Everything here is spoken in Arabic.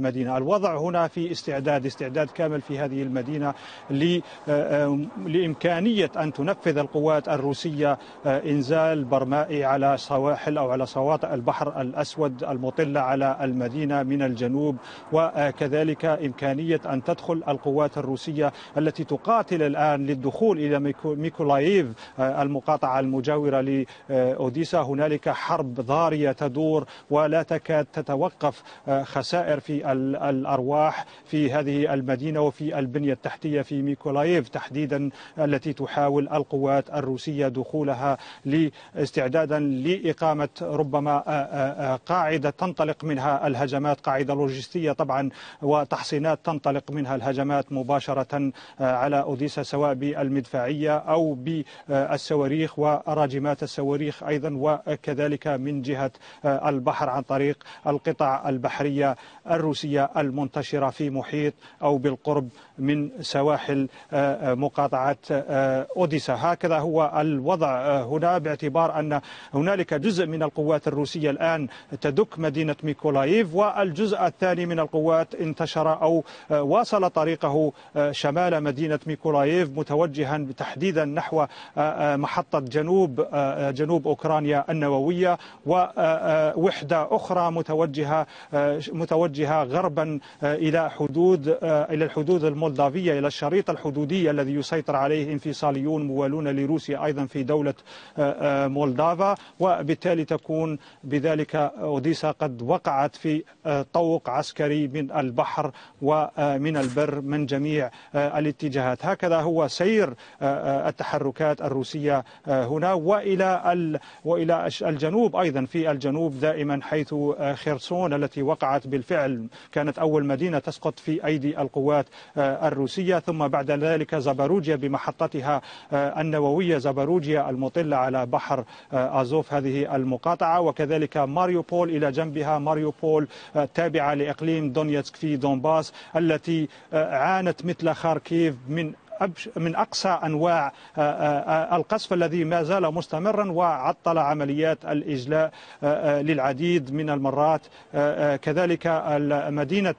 المدينة الوضع هنا في استعداد استعداد كامل في هذه المدينة آه، آه، لإمكانية أن تنفذ القوات الروسية آه، إنزال برمائي على سواحل أو على شواطئ البحر الأسود المطلة على المدينة من الجنوب وكذلك إمكانية أن تدخل القوات الروسية التي تقاتل الآن للدخول إلى ميكولايف المقاطعة المجاورة لأوديسا هنالك حرب ضارية تدور ولا تكاد تتوقف خسائر في الأرواح في هذه المدينة وفي البنية التحتية في ميكولايف تحديدا التي تحاول القوات الروسية دخولها استعدادا لإقامة ربما آه، آه، آه، قاعدة تنطلق منها الهجمات قاعدة لوجستية طبعا وتحصينات تنطلق منها الهجمات مباشرة على أوديسا سواء بالمدفعية أو بالصواريخ وراجمات الصواريخ أيضا وكذلك من جهة البحر عن طريق القطع البحرية الروسية الروسية المنتشرة في محيط أو بالقرب من سواحل آه، آه، مقاطعة آه، أوديسا هكذا هو الوضع هنا باعتبار أن هنالك جزء من القوات الروسية الآن تدك مدينة ميكولايف والجزء الثاني من القوات انتشر أو واصل طريقه شمال مدينة ميكولايف متوجها تحديدا نحو محطة جنوب جنوب أوكرانيا النووية ووحدة أخرى متوجهة متوجهة غربا آه، الى حدود آه، الى الحدود المولدافيه الى الشريط الحدودي الذي يسيطر عليه انفصاليون موالون لروسيا ايضا في دوله آه، مولدافا وبالتالي تكون بذلك اوديسا قد وقعت في طوق عسكري من البحر ومن البر من جميع الاتجاهات هكذا هو سير التحركات الروسيه هنا والى والى الجنوب ايضا في الجنوب دائما حيث خرسون التي وقعت بالفعل كانت أول مدينة تسقط في أيدي القوات آه، الروسية ثم بعد ذلك زبروجيا بمحطتها آه، النووية زبروجيا المطلة على بحر آه، أزوف هذه المقاطعة وكذلك ماريوبول إلى جنبها ماريوبول تابعة لإقليم دونيتسك في دونباس التي عانت مثل خاركيف من من أقصى أنواع آه، آه، آه، القصف الذي ما زال مستمرا وعطل عمليات الإجلاء للعديد من المرات كذلك مدينة